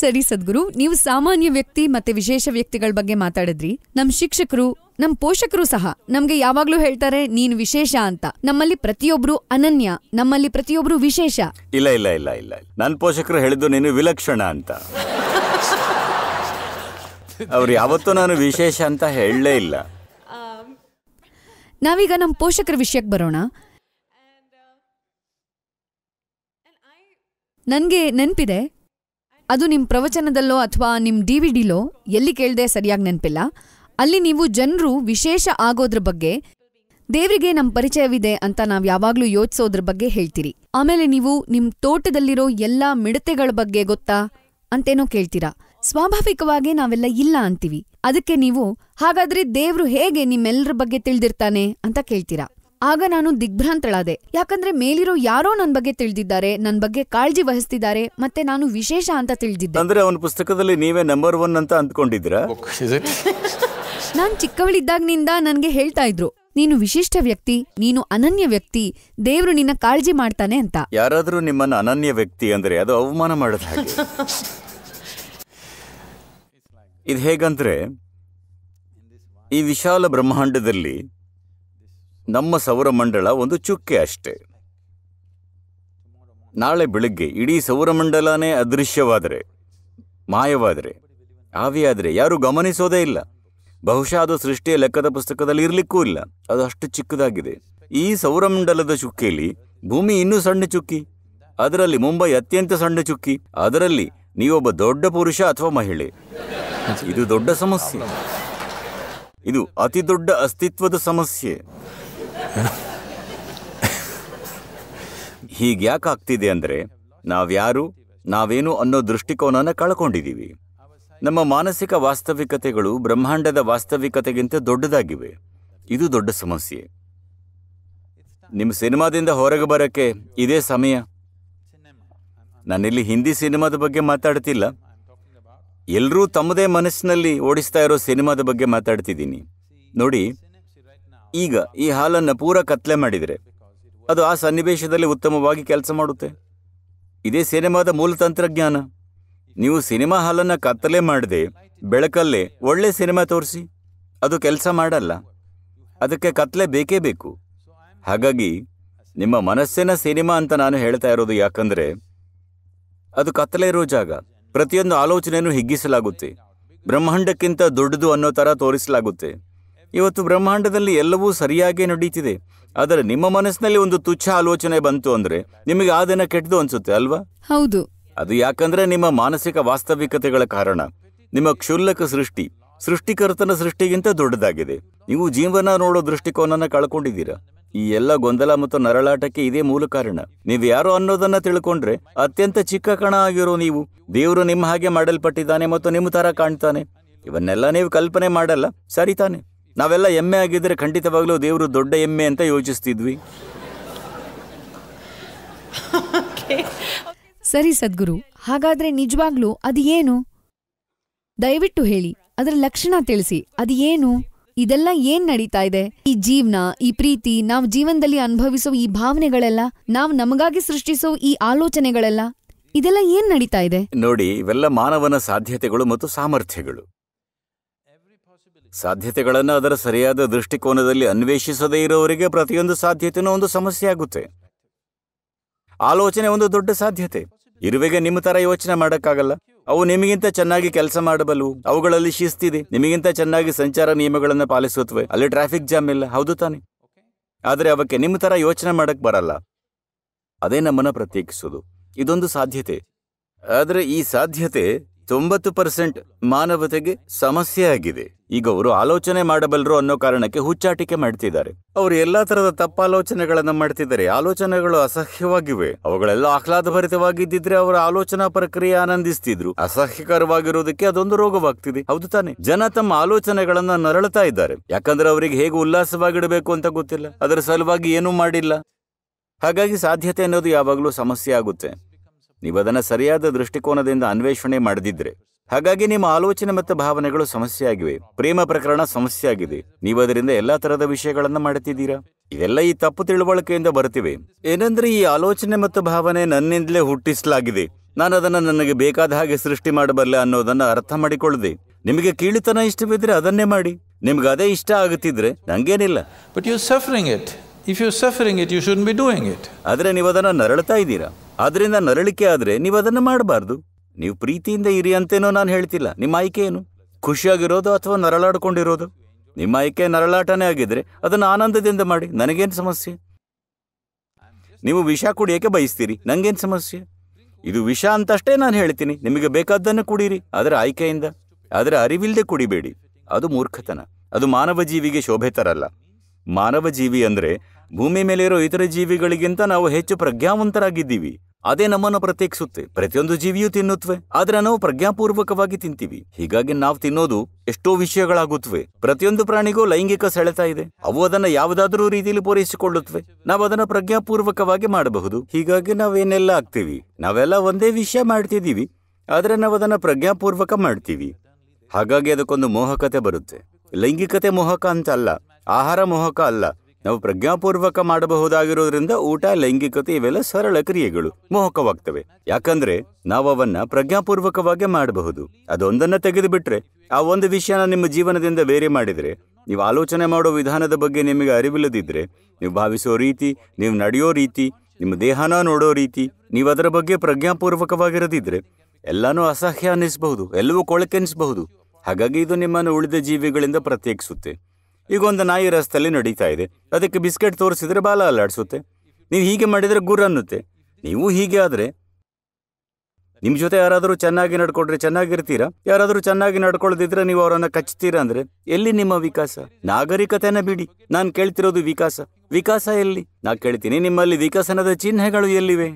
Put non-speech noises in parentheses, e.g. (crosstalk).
ಸರಿ ಸದ್ಗುರು ನೀವು ಸಾಮಾನ್ಯ ವ್ಯಕ್ತಿ ಮತ್ತೆ ವಿಶೇಷ ವ್ಯಕ್ತಿಗಳ ಬಗ್ಗೆ ಮಾತಾಡಿದ್ರಿ ನಮ್ ಶಿಕ್ಷಕರು ನಮ್ ಪೋಷಕರು ಸಹ ನಮ್ಗೆ ಯಾವಾಗ್ಲೂ ಹೇಳ್ತಾರೆ ನೀನ್ ವಿಶೇಷ ಅಂತ ನಮ್ಮಲ್ಲಿ ಪ್ರತಿಯೊಬ್ರು ಅನನ್ಯ ನಮ್ಮಲ್ಲಿ ಪ್ರತಿಯೊಬ್ರು ವಿಶೇಷ ಇಲ್ಲ ಇಲ್ಲ ಇಲ್ಲ ಇಲ್ಲ ನನ್ನ ಪೋಷಕರು ಹೇಳಿದ್ದು ನೀನು ವಿಲಕ್ಷಣ ಅಂತ ಅವ್ರು ಯಾವತ್ತೂ ನಾನು ವಿಶೇಷ ಅಂತ ಹೇಳಲೇ ಇಲ್ಲ ನಾವೀಗ ನಮ್ಮ ಪೋಷಕರ ವಿಷಯಕ್ಕೆ ಬರೋಣ uh, ನನಗೆ ನೆನಪಿದೆ ಅದು ನಿಮ್ ಪ್ರವಚನದಲ್ಲೋ ಅಥವಾ ನಿಮ್ ಡಿ.ವಿ.ಡಿಲೋ ಎಲ್ಲಿ ಕೇಳ್ದೆ ಸರಿಯಾಗಿ ನೆನಪಿಲ್ಲ ಅಲ್ಲಿ ನೀವು ಜನರು ವಿಶೇಷ ಆಗೋದ್ರ ಬಗ್ಗೆ, ದೇವ್ರಿಗೆ ನಮ್ ಪರಿಚಯವಿದೆ ಅಂತ ನಾವ್ ಯಾವಾಗ್ಲೂ ಯೋಚಿಸೋದ್ರ ಬಗ್ಗೆ ಹೇಳ್ತೀರಿ. ಆಮೇಲೆ ನೀವು ನಿಮ್ ತೋಟದಲ್ಲಿರೋ ಎಲ್ಲಾ ಮಿಡತೆಗಳ ಬಗ್ಗೆ ಗೊತ್ತಾ ಅಂತೇನೋ ಕೇಳ್ತೀರಾ ಸ್ವಾಭಾವಿಕವಾಗಿ ನಾವೆಲ್ಲ ಇಲ್ಲ ಅಂತೀವಿ. ಅದಕ್ಕೆ ನೀವು, ಹಾಗಾದ್ರೆ ದೇವ್ರು ಹೇಗೆ ನಿಮ್ಮೆಲ್ಲರ ಬಗ್ಗೆ ತಿಳಿದಿರ್ತಾನೆ ಅಂತ ಕೇಳ್ತೀರಾ ಆಗ ನಾನು ದಿಗ್ಭ್ರಾಂತಳಾದೆ ಯಾಕಂದ್ರೆ ಮೇಲಿರೋ ಯಾರೋ ನನ್ ಬಗ್ಗೆ ತಿಳಿದಿದ್ದಾರೆ ನನ್ ಬಗ್ಗೆ ಕಾಳಜಿ ವಹಿಸ್ತಿದ್ದಾರೆ ಮತ್ತೆ ನಾನು ವಿಶೇಷ ಅಂತ ತಿಳಿದಿದ್ದೆ ಅಂದ್ರೆ ಅವನ ಪುಸ್ತಕದಲ್ಲಿ ನೀವೇ ನಂಬರ್ ಒನ್ ಅಂತ ಅಂದ್ಕೊಂಡಿದ್ದೀರಾ (laughs) ನಾನ್ ಚಿಕ್ಕವಳಿದ್ದಾಗ್ನಿಂದ ನನ್ಗೆ ಹೇಳ್ತಾ ಇದ್ರು ನೀನು ವಿಶಿಷ್ಟ ವ್ಯಕ್ತಿ ನೀನು ಅನನ್ಯ ವ್ಯಕ್ತಿ ದೇವ್ರು ನಿನ್ನ ಕಾಳಜಿ ಮಾಡ್ತಾನೆ ಅಂತ ಯಾರಾದರೂ ನಿಮ್ಮನ್ನ ಅನನ್ಯ ವ್ಯಕ್ತಿ ಅಂದ್ರೆ ಅದು ಅವಮಾನ ಮಾಡೋದ (laughs) ಇದು ಹೇಗಂದ್ರೆ ಈ ವಿಶಾಲ ಬ್ರಹ್ಮಾಂಡದಲ್ಲಿ ನಮ್ಮ ಸೌರಮಂಡಲ ಒಂದು ಚುಕ್ಕೆ ಅಷ್ಟೆ ನಾಳೆ ಬೆಳಗ್ಗೆ ಇಡೀ ಸೌರಮಂಡಲನೇ ಅದೃಶ್ಯವಾದರೆ ಮಾಯವಾದರೆ ಆವಿಯಾದರೆ ಯಾರು ಗಮನಿಸೋದೇ ಇಲ್ಲ ಬಹುಶಃ ಅದು ಸೃಷ್ಟಿಯ ಲೆಕ್ಕದ ಪುಸ್ತಕದಲ್ಲಿ ಇರಲಿಕ್ಕೂ ಇಲ್ಲ ಅದು ಅಷ್ಟು ಚಿಕ್ಕದಾಗಿದೆ ಈ ಸೌರಮಂಡಲದ ಚುಕ್ಕಿಯಲ್ಲಿ ಭೂಮಿ ಇನ್ನೂ ಸಣ್ಣ ಚುಕ್ಕಿ ಅದರಲ್ಲಿ ಮುಂಬೈ ಅತ್ಯಂತ ಸಣ್ಣ ಚುಕ್ಕಿ ಅದರಲ್ಲಿ ನೀವೊಬ್ಬ ದೊಡ್ಡ ಪುರುಷ ಅಥವಾ ಮಹಿಳೆ ಇದು ದೊಡ್ಡ ಸಮಸ್ಯೆ ಇದು ಅತಿ ದೊಡ್ಡ ಅಸ್ತಿತ್ವದ ಸಮಸ್ಯೆ (laughs) ಯಾಕೆ ಆಗ್ತಿದೆ ಅಂದರೆ ನಾವ್ಯಾರು ನಾವೇನು ಅನ್ನೋ ದೃಷ್ಟಿಕೋನನ ಕಳ್ಕೊಂಡಿದ್ದೀವಿ ನಮ್ಮ ಮಾನಸಿಕ ವಾಸ್ತವಿಕತೆಗಳು ಬ್ರಹ್ಮಾಂಡದ ವಾಸ್ತವಿಕತೆಗಿಂತ ದೊಡ್ಡದಾಗಿವೆ ಇದು ದೊಡ್ಡ ಸಮಸ್ಯೆ ನಿಮ್ಮ ಸಿನಿಮಾದಿಂದ ಹೊರಗೆ ಬರೋಕ್ಕೆ ಇದೇ ಸಮಯ ನಾನಿಲ್ಲಿ ಹಿಂದಿ ಸಿನಿಮಾದ ಬಗ್ಗೆ ಮಾತಾಡ್ತಿಲ್ಲ ಎಲ್ಲರೂ ತಮ್ಮದೇ ಮನಸ್ಸಿನಲ್ಲಿ ಓಡಿಸ್ತಾ ಇರೋ ಸಿನಿಮಾದ ಬಗ್ಗೆ ಮಾತಾಡ್ತಿದ್ದೀನಿ ನೋಡಿ ಈಗ ಈ ಹಾಲನ್ನು ಪೂರ ಕತ್ಲೆ ಮಾಡಿದರೆ ಅದು ಆ ಸನ್ನಿವೇಶದಲ್ಲಿ ಉತ್ತಮವಾಗಿ ಕೆಲಸ ಮಾಡುತ್ತೆ ಇದೇ ಸಿನಿಮಾದ ಮೂಲ ತಂತ್ರಜ್ಞಾನ ನೀವು ಸಿನಿಮಾ ಹಾಲನ್ನು ಕತ್ತಲೆ ಮಾಡದೆ ಬೆಳಕಲ್ಲೇ ಒಳ್ಳೆ ಸಿನಿಮಾ ತೋರಿಸಿ ಅದು ಕೆಲಸ ಮಾಡಲ್ಲ ಅದಕ್ಕೆ ಕತ್ತಲೆ ಬೇಕೇ ಬೇಕು ಹಾಗಾಗಿ ನಿಮ್ಮ ಮನಸ್ಸಿನ ಸಿನಿಮಾ ಅಂತ ನಾನು ಹೇಳ್ತಾ ಇರೋದು ಯಾಕಂದರೆ ಅದು ಕತ್ತಲೆ ಇರೋ ಜಾಗ ಪ್ರತಿಯೊಂದು ಆಲೋಚನೆಯನ್ನು ಹಿಗ್ಗಿಸಲಾಗುತ್ತೆ ಬ್ರಹ್ಮಾಂಡಕ್ಕಿಂತ ದೊಡ್ಡದು ಅನ್ನೋ ಥರ ತೋರಿಸಲಾಗುತ್ತೆ ಇವತ್ತು ಬ್ರಹ್ಮಾಂಡದಲ್ಲಿ ಎಲ್ಲವೂ ಸರಿಯಾಗೇ ನಡೀತಿದೆ ಆದರೆ ನಿಮ್ಮ ಮನಸ್ಸಿನಲ್ಲಿ ಒಂದು ತುಚ್ಛ ಆಲೋಚನೆ ಬಂತು ಅಂದ್ರೆ ನಿಮಗೆ ಆ ದಿನ ಕೆಟ್ಟದು ಅನ್ಸುತ್ತೆ ಅಲ್ವಾ ಹೌದು ಅದು ಯಾಕಂದ್ರೆ ನಿಮ್ಮ ಮಾನಸಿಕ ವಾಸ್ತವಿಕತೆಗಳ ಕಾರಣ ನಿಮ್ಮ ಕ್ಷುಲ್ಲಕ ಸೃಷ್ಟಿ ಸೃಷ್ಟಿಕರ್ತನ ಸೃಷ್ಟಿಗಿಂತ ದೊಡ್ಡದಾಗಿದೆ ನೀವು ಜೀವನ ನೋಡೋ ದೃಷ್ಟಿಕೋನನ ಕಳ್ಕೊಂಡಿದ್ದೀರಾ ಈ ಎಲ್ಲ ಗೊಂದಲ ಮತ್ತು ನರಳಾಟಕ್ಕೆ ಇದೇ ಮೂಲ ಕಾರಣ ನೀವು ಯಾರೋ ಅನ್ನೋದನ್ನ ತಿಳ್ಕೊಂಡ್ರೆ ಅತ್ಯಂತ ಚಿಕ್ಕ ಕಣ ಆಗಿರೋ ನೀವು ದೇವರು ನಿಮ್ಮ ಹಾಗೆ ಮಾಡಲ್ಪಟ್ಟಿದ್ದಾನೆ ಮತ್ತು ನಿಮ್ಮ ತರ ಕಾಣ್ತಾನೆ ಇವನ್ನೆಲ್ಲ ನೀವು ಕಲ್ಪನೆ ಮಾಡಲ್ಲ ಸರಿ ನಾವೆಲ್ಲ ಹೆಮ್ಮೆ ಆಗಿದ್ದರೆ ಖಂಡಿತವಾಗಲೂ ದೇವರು ದೊಡ್ಡ ಹೆಮ್ಮೆ ಅಂತ ಯೋಚಿಸ್ತಿದ್ವಿ ಸರಿ ಸದ್ಗುರು ಹಾಗಾದ್ರೆ ನಿಜವಾಗ್ಲೂ ಅದು ಏನು ದಯವಿಟ್ಟು ಹೇಳಿ ಅದರ ಲಕ್ಷಣ ತಿಳಿಸಿ ಅದು ಏನು ಇದೆಲ್ಲ ಏನ್ ನಡೀತಾ ಇದೆ ಈ ಜೀವನ ಈ ಪ್ರೀತಿ ನಾವು ಜೀವನದಲ್ಲಿ ಅನುಭವಿಸೋ ಈ ಭಾವನೆಗಳೆಲ್ಲ ನಾವು ನಮಗಾಗಿ ಸೃಷ್ಟಿಸೋ ಈ ಆಲೋಚನೆಗಳೆಲ್ಲ ಇದೆಲ್ಲ ಏನ್ ನಡೀತಾ ಇದೆ ನೋಡಿ ಇವೆಲ್ಲ ಮಾನವನ ಸಾಧ್ಯತೆಗಳು ಮತ್ತು ಸಾಮರ್ಥ್ಯಗಳು ಸಾಧ್ಯತೆಗಳನ್ನು ಅದರ ಸರಿಯಾದ ದೃಷ್ಟಿಕೋನದಲ್ಲಿ ಅನ್ವೇಷಿಸದೇ ಇರುವವರಿಗೆ ಪ್ರತಿಯೊಂದು ಸಾಧ್ಯತೆಯೂ ಒಂದು ಸಮಸ್ಯೆ ಆಗುತ್ತೆ ಆಲೋಚನೆ ಒಂದು ದೊಡ್ಡ ಸಾಧ್ಯತೆ ಇರುವೆಗೆ ನಿಮ್ಮ ತರ ಯೋಚನೆ ಮಾಡೋಕ್ಕಾಗಲ್ಲ ಅವು ನಿಮಗಿಂತ ಚೆನ್ನಾಗಿ ಕೆಲಸ ಮಾಡಬಲ್ಲವು ಅವುಗಳಲ್ಲಿ ಶಿಸ್ತಿದೆ ನಿಮಗಿಂತ ಚೆನ್ನಾಗಿ ಸಂಚಾರ ನಿಯಮಗಳನ್ನು ಪಾಲಿಸುತ್ತವೆ ಅಲ್ಲಿ ಟ್ರಾಫಿಕ್ ಜಾಮ್ ಇಲ್ಲ ಹೌದು ತಾನೆ ಆದರೆ ಅವಕ್ಕೆ ನಿಮ್ಮ ತರ ಯೋಚನೆ ಮಾಡಕ್ ಬರಲ್ಲ ಅದೇ ನಮ್ಮನ್ನ ಪ್ರತ್ಯೇಕಿಸೋದು ಇದೊಂದು ಸಾಧ್ಯತೆ ಆದರೆ ಈ ಸಾಧ್ಯತೆ ತೊಂಬತ್ತು ಪರ್ಸೆಂಟ್ ಮಾನವತೆಗೆ ಸಮಸ್ಯೆ ಆಗಿದೆ ಈಗ ಅವರು ಆಲೋಚನೆ ಮಾಡಬಲ್ಲರು ಅನ್ನೋ ಕಾರಣಕ್ಕೆ ಹುಚ್ಚಾಟಿಕೆ ಮಾಡ್ತಿದ್ದಾರೆ ಅವರು ಎಲ್ಲಾ ತರದ ತಪ್ಪಾಲೋಚನೆಗಳನ್ನ ಮಾಡ್ತಿದ್ದಾರೆ ಆಲೋಚನೆಗಳು ಅಸಹ್ಯವಾಗಿವೆ ಅವುಗಳೆಲ್ಲ ಆಹ್ಲಾದಭರಿತವಾಗಿದ್ದಿದ್ರೆ ಅವರ ಆಲೋಚನಾ ಪ್ರಕ್ರಿಯೆ ಆನಂದಿಸ್ತಿದ್ರು ಅಸಹ್ಯಕರವಾಗಿರುವುದಕ್ಕೆ ಅದೊಂದು ರೋಗವಾಗ್ತಿದೆ ಹೌದು ತಾನೆ ಜನ ತಮ್ಮ ಆಲೋಚನೆಗಳನ್ನ ನರಳತಾ ಇದ್ದಾರೆ ಯಾಕಂದ್ರೆ ಅವರಿಗೆ ಹೇಗೆ ಉಲ್ಲಾಸವಾಗಿಡಬೇಕು ಅಂತ ಗೊತ್ತಿಲ್ಲ ಅದರ ಸಲುವಾಗಿ ಏನೂ ಮಾಡಿಲ್ಲ ಹಾಗಾಗಿ ಸಾಧ್ಯತೆ ಅನ್ನೋದು ಯಾವಾಗಲೂ ಸಮಸ್ಯೆ ಆಗುತ್ತೆ ಅದನ್ನು ಸರಿಯಾದ ದೃಷ್ಟಿಕೋನದಿಂದ ಅನ್ವೇಷಣೆ ಮಾಡದಿದ್ರೆ ಹಾಗಾಗಿ ನಿಮ್ಮ ಆಲೋಚನೆ ಮತ್ತು ಭಾವನೆಗಳು ಸಮಸ್ಯೆಯಾಗಿವೆ ಪ್ರೇಮ ಪ್ರಕರಣ ಸಮಸ್ಯೆಯಾಗಿದೆ ನೀವು ಅದರಿಂದ ಎಲ್ಲಾ ತರಹದ ವಿಷಯಗಳನ್ನು ಮಾಡುತ್ತಿದ್ದೀರಾ ಇದೆಲ್ಲ ಈ ತಪ್ಪು ತಿಳುವಳಿಕೆಯಿಂದ ಬರುತ್ತಿವೆ ಏನಂದ್ರೆ ಈ ಆಲೋಚನೆ ಮತ್ತು ಭಾವನೆ ನನ್ನಿಂದಲೇ ಹುಟ್ಟಿಸಲಾಗಿದೆ ನಾನು ಅದನ್ನ ನನಗೆ ಬೇಕಾದ ಹಾಗೆ ಸೃಷ್ಟಿ ಮಾಡಬಲ್ಲೆ ಅನ್ನೋದನ್ನ ಅರ್ಥ ಮಾಡಿಕೊಳ್ಳದೆ ನಿಮಗೆ ಕೀಳಿತನ ಇಷ್ಟವಿದ್ರೆ ಅದನ್ನೇ ಮಾಡಿ ನಿಮ್ಗೆ ಅದೇ ಇಷ್ಟ ಆಗುತ್ತಿದ್ರೆ ನಂಗೇನಿಲ್ಲ but you suffering it if you suffering it you should be doing it ಆದರೆ ನೀವು ಅದನ್ನು ನರಳ್ತಾ ಇದ್ದೀರಾ ಅದರಿಂದ ನರಳಿಕೆ ಆದರೆ ನೀವು ಅದನ್ನು ಮಾಡಬಾರ್ದು ನೀವು ಪ್ರೀತಿಯಿಂದ ಇರಿ ಅಂತೇನೋ ನಾನು ಹೇಳ್ತಿಲ್ಲ ನಿಮ್ಮ ಆಯ್ಕೆ ಏನು ಖುಷಿಯಾಗಿರೋದು ಅಥವಾ ನರಳಾಡ್ಕೊಂಡಿರೋದು ನಿಮ್ಮ ಆಯ್ಕೆ ನರಳಾಟನೇ ಆಗಿದ್ರೆ ಅದನ್ನು ಆನಂದದಿಂದ ಮಾಡಿ ನನಗೇನು ಸಮಸ್ಯೆ ನೀವು ವಿಷ ಕುಡಿಯೋಕೆ ಬಯಸ್ತೀರಿ ನನಗೇನು ಸಮಸ್ಯೆ ಇದು ವಿಷ ಅಂತಷ್ಟೇ ನಾನು ಹೇಳ್ತೀನಿ ನಿಮಗೆ ಬೇಕಾದ್ದನ್ನು ಕುಡೀರಿ ಅದರ ಆಯ್ಕೆಯಿಂದ ಆದರೆ ಅರಿವಿಲ್ಲದೆ ಕುಡಿಬೇಡಿ ಅದು ಮೂರ್ಖತನ ಅದು ಮಾನವ ಜೀವಿಗೆ ಶೋಭೆ ತರಲ್ಲ ಮಾನವ ಜೀವಿ ಅಂದರೆ ಭೂಮಿ ಮೇಲಿರೋ ಇತರ ಜೀವಿಗಳಿಗಿಂತ ನಾವು ಹೆಚ್ಚು ಪ್ರಜ್ಞಾವಂತರಾಗಿದ್ದೀವಿ ಅದೇ ನಮ್ಮನ್ನು ಪ್ರತ್ಯೇಕಿಸುತ್ತೆ ಪ್ರತಿಯೊಂದು ಜೀವಿಯೂ ತಿನ್ನುತ್ತವೆ ಆದ್ರೆ ನಾವು ಪ್ರಜ್ಞಾಪೂರ್ವಕವಾಗಿ ತಿಂತೀವಿ ಹೀಗಾಗಿ ನಾವು ತಿನ್ನೋದು ಎಷ್ಟೋ ವಿಷಯಗಳಾಗುತ್ತವೆ ಪ್ರತಿಯೊಂದು ಪ್ರಾಣಿಗೂ ಲೈಂಗಿಕ ಸೆಳೆತ ಇದೆ ಅವು ಅದನ್ನ ಯಾವುದಾದ್ರೂ ರೀತಿಯಲ್ಲಿ ಪೂರೈಸಿಕೊಳ್ಳುತ್ತವೆ ನಾವು ಅದನ್ನ ಪ್ರಜ್ಞಾಪೂರ್ವಕವಾಗಿ ಮಾಡಬಹುದು ಹೀಗಾಗಿ ನಾವೇನೆಲ್ಲ ಆಗ್ತೀವಿ ನಾವೆಲ್ಲ ಒಂದೇ ವಿಷಯ ಮಾಡ್ತಿದ್ದೀವಿ ಆದ್ರೆ ನಾವು ಅದನ್ನ ಪ್ರಜ್ಞಾಪೂರ್ವಕ ಮಾಡ್ತೀವಿ ಹಾಗಾಗಿ ಅದಕ್ಕೊಂದು ಮೋಹಕತೆ ಬರುತ್ತೆ ಲೈಂಗಿಕತೆ ಮೋಹಕ ಅಂತ ಅಲ್ಲ ಆಹಾರ ಮೋಹಕ ಅಲ್ಲ ನಾವು ಪ್ರಜ್ಞಾಪೂರ್ವಕ ಮಾಡಬಹುದಾಗಿರೋದ್ರಿಂದ ಊಟ ಲೈಂಗಿಕತೆ ಇವೆಲ್ಲ ಸರಳ ಕ್ರಿಯೆಗಳು ಮೋಹಕವಾಗ್ತವೆ ಯಾಕಂದ್ರೆ ನಾವು ಅವನ್ನ ಪ್ರಜ್ಞಾಪೂರ್ವಕವಾಗಿ ಮಾಡಬಹುದು ಅದೊಂದನ್ನ ತೆಗೆದು ಬಿಟ್ರೆ ಆ ಒಂದು ವಿಷಯನ ನಿಮ್ಮ ಜೀವನದಿಂದ ಬೇರೆ ಮಾಡಿದ್ರೆ ನೀವು ಆಲೋಚನೆ ಮಾಡೋ ವಿಧಾನದ ಬಗ್ಗೆ ನಿಮಗೆ ಅರಿವಿಲ್ಲದಿದ್ರೆ ನೀವು ಭಾವಿಸೋ ರೀತಿ ನೀವು ನಡೆಯೋ ರೀತಿ ನಿಮ್ಮ ದೇಹನ ನೋಡೋ ರೀತಿ ನೀವು ಅದರ ಬಗ್ಗೆ ಪ್ರಜ್ಞಾಪೂರ್ವಕವಾಗಿರದಿದ್ರೆ ಎಲ್ಲಾನು ಅಸಹ್ಯ ಅನ್ನಿಸಬಹುದು ಎಲ್ಲವೂ ಕೊಳಕೆನಿಸಬಹುದು ಹಾಗಾಗಿ ಇದು ನಿಮ್ಮನ್ನು ಉಳಿದ ಜೀವಿಗಳಿಂದ ಪ್ರತ್ಯೇಕಿಸುತ್ತೆ ಈಗ ಒಂದು ನಾಯಿ ರಸ್ತೆಯಲ್ಲಿ ನಡೀತಾ ಇದೆ ಅದಕ್ಕೆ ಬಿಸ್ಕೆಟ್ ತೋರಿಸಿದ್ರೆ ಬಾಲ ಅಲ್ಲಾಡಿಸುತ್ತೆ ನೀವು ಹೀಗೆ ಮಾಡಿದರೆ ಗುರ್ ಅನ್ನುತ್ತೆ ನೀವು ಹೀಗೆ ಆದರೆ ನಿಮ್ಮ ಜೊತೆ ಯಾರಾದರೂ ಚೆನ್ನಾಗಿ ನಡ್ಕೊಂಡ್ರೆ ಚೆನ್ನಾಗಿರ್ತೀರಾ ಯಾರಾದರೂ ಚೆನ್ನಾಗಿ ನಡ್ಕೊಳ್ಳದಿದ್ರೆ ನೀವು ಅವರನ್ನು ಕಚ್ತೀರಾ ಅಂದರೆ ಎಲ್ಲಿ ನಿಮ್ಮ ವಿಕಾಸ ನಾಗರಿಕತೆನ ಬಿಡಿ ನಾನು ಕೇಳ್ತಿರೋದು ವಿಕಾಸ ವಿಕಾಸ ಎಲ್ಲಿ ನಾ ಕೇಳ್ತೀನಿ ನಿಮ್ಮಲ್ಲಿ ವಿಕಸನದ ಚಿಹ್ನೆಗಳು ಎಲ್ಲಿವೆ